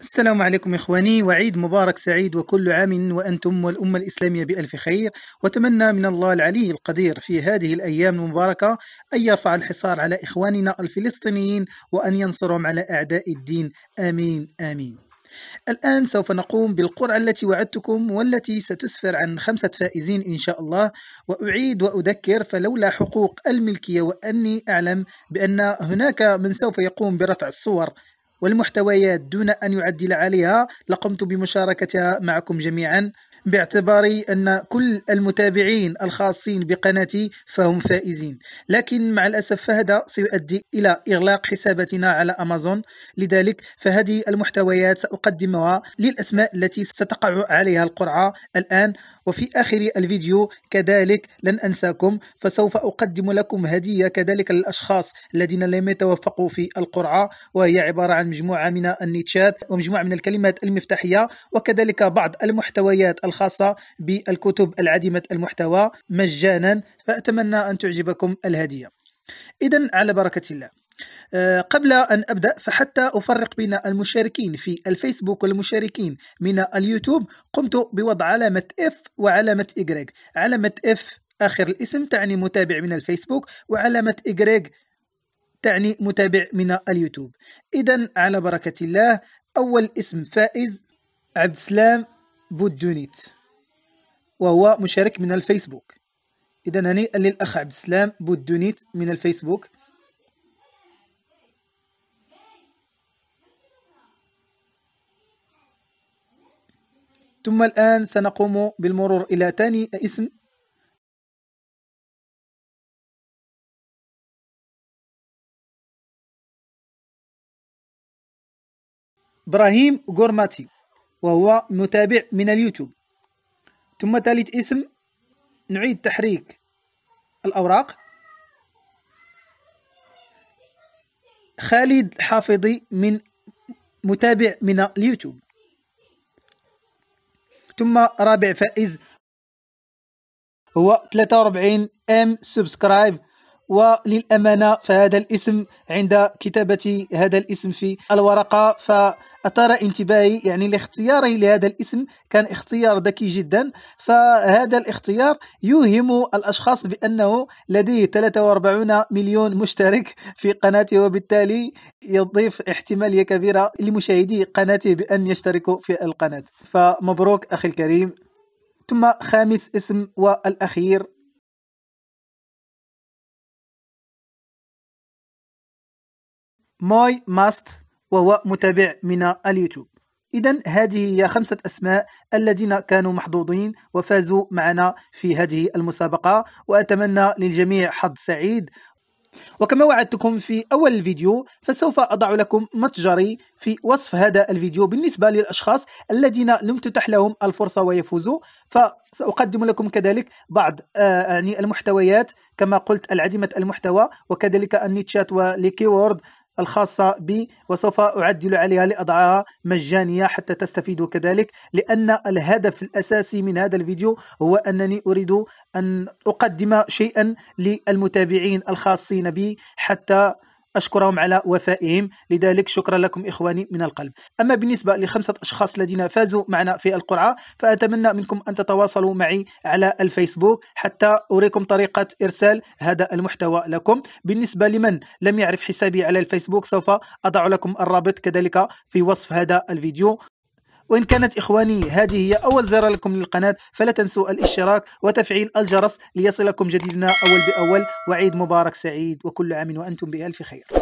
السلام عليكم إخواني وعيد مبارك سعيد وكل عام وأنتم والأمة الإسلامية بألف خير وتمنى من الله العلي القدير في هذه الأيام المباركة أن يرفع الحصار على إخواننا الفلسطينيين وأن ينصرهم على أعداء الدين آمين آمين الآن سوف نقوم بالقرعة التي وعدتكم والتي ستسفر عن خمسة فائزين إن شاء الله وأعيد وأذكر فلولا حقوق الملكية وأني أعلم بأن هناك من سوف يقوم برفع الصور والمحتويات دون أن يعدل عليها لقمت بمشاركتها معكم جميعا باعتبار أن كل المتابعين الخاصين بقناتي فهم فائزين لكن مع الأسف فهذا سيؤدي إلى إغلاق حساباتنا على أمازون لذلك فهذه المحتويات سأقدمها للأسماء التي ستقع عليها القرعة الآن وفي آخر الفيديو كذلك لن أنساكم فسوف أقدم لكم هدية كذلك للأشخاص الذين لم يتوفقوا في القرعة وهي عبارة عن مجموعة من النيتشات ومجموعة من الكلمات المفتاحية وكذلك بعض المحتويات الخاصة بالكتب العديمة المحتوى مجانا فأتمنى أن تعجبكم الهدية إذا على بركة الله آه، قبل أن أبدأ فحتى أفرق بين المشاركين في الفيسبوك والمشاركين من اليوتيوب قمت بوضع علامة F وعلامة Y علامة F آخر الاسم تعني متابع من الفيسبوك وعلامة Y تعني متابع من اليوتيوب إذا على بركة الله أول اسم فائز عبد السلام بودونيت وهو مشارك من الفيسبوك إذا هني للأخ عبد السلام بودونيت من الفيسبوك ثم الآن سنقوم بالمرور إلى ثاني اسم إبراهيم غورماتي وهو متابع من اليوتيوب ثم ثالث اسم نعيد تحريك الأوراق خالد حافظي من متابع من اليوتيوب ثم رابع فائز هو 43 ام سبسكرايب وللأمانة فهذا الاسم عند كتابة هذا الاسم في الورقة فأثار انتباهي يعني لاختياره لهذا الاسم كان اختيار ذكي جدا فهذا الاختيار يوهم الأشخاص بأنه لديه 43 مليون مشترك في قناته وبالتالي يضيف احتمالية كبيرة لمشاهدي قناته بأن يشتركوا في القناة فمبروك أخي الكريم ثم خامس اسم والأخير ماي ماست وهو متابع من اليوتيوب إذا هذه هي خمسة أسماء الذين كانوا محظوظين وفازوا معنا في هذه المسابقة وأتمنى للجميع حظ سعيد وكما وعدتكم في أول الفيديو فسوف أضع لكم متجري في وصف هذا الفيديو بالنسبة للأشخاص الذين لم تتح لهم الفرصة ويفوزوا فسأقدم لكم كذلك بعض آه، يعني المحتويات كما قلت العديمة المحتوى وكذلك النيتشات والكيورد الخاصة بي وسوف أعدل عليها لأضعها مجانية حتى تستفيدوا كذلك لأن الهدف الأساسي من هذا الفيديو هو أنني أريد أن أقدم شيئا للمتابعين الخاصين بي حتى أشكرهم على وفائهم لذلك شكرا لكم إخواني من القلب أما بالنسبة لخمسة أشخاص الذين فازوا معنا في القرعة فأتمنى منكم أن تتواصلوا معي على الفيسبوك حتى أريكم طريقة إرسال هذا المحتوى لكم بالنسبة لمن لم يعرف حسابي على الفيسبوك سوف أضع لكم الرابط كذلك في وصف هذا الفيديو وإن كانت إخواني هذه هي أول زيارة لكم للقناة فلا تنسوا الاشتراك وتفعيل الجرس ليصلكم جديدنا أول بأول وعيد مبارك سعيد وكل عام وأنتم بألف خير